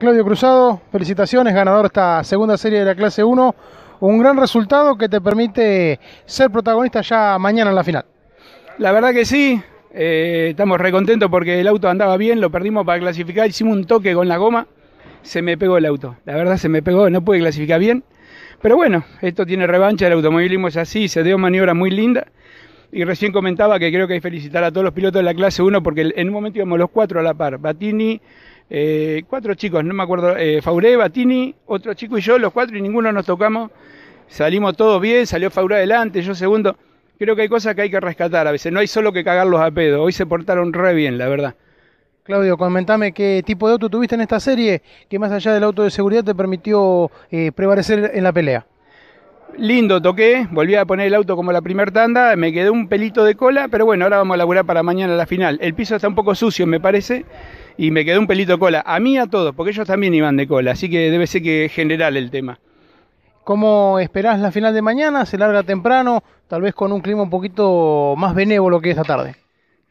Claudio Cruzado, felicitaciones, ganador de esta segunda serie de la clase 1. Un gran resultado que te permite ser protagonista ya mañana en la final. La verdad que sí, eh, estamos recontentos porque el auto andaba bien, lo perdimos para clasificar, hicimos un toque con la goma, se me pegó el auto. La verdad se me pegó, no pude clasificar bien. Pero bueno, esto tiene revancha, el automovilismo es así, se dio maniobra muy linda. Y recién comentaba que creo que hay que felicitar a todos los pilotos de la clase 1 porque en un momento íbamos los cuatro a la par. Batini, eh, cuatro chicos, no me acuerdo, eh, Fauré, Batini, otro chico y yo, los cuatro y ninguno nos tocamos. Salimos todos bien, salió Faure adelante, yo segundo. Creo que hay cosas que hay que rescatar a veces, no hay solo que cagarlos a pedo. Hoy se portaron re bien, la verdad. Claudio, comentame qué tipo de auto tuviste en esta serie que más allá del auto de seguridad te permitió eh, prevalecer en la pelea. Lindo toqué, volví a poner el auto como la primera tanda, me quedó un pelito de cola, pero bueno, ahora vamos a laburar para mañana la final. El piso está un poco sucio, me parece, y me quedó un pelito de cola. A mí a todos, porque ellos también iban de cola, así que debe ser que general el tema. ¿Cómo esperás la final de mañana? ¿Se larga temprano? Tal vez con un clima un poquito más benévolo que esta tarde.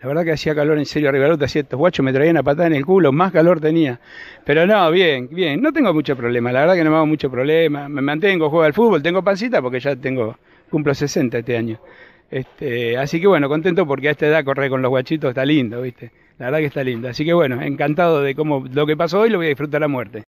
La verdad que hacía calor en serio arriba de hacía estos guachos, me traían a patada en el culo, más calor tenía. Pero no, bien, bien, no tengo mucho problema, la verdad que no me hago mucho problema, me mantengo, juego al fútbol, tengo pancita porque ya tengo, cumplo 60 este año. Este, así que bueno, contento porque a esta edad correr con los guachitos está lindo, ¿viste? La verdad que está lindo. Así que bueno, encantado de cómo lo que pasó hoy lo voy a disfrutar a muerte.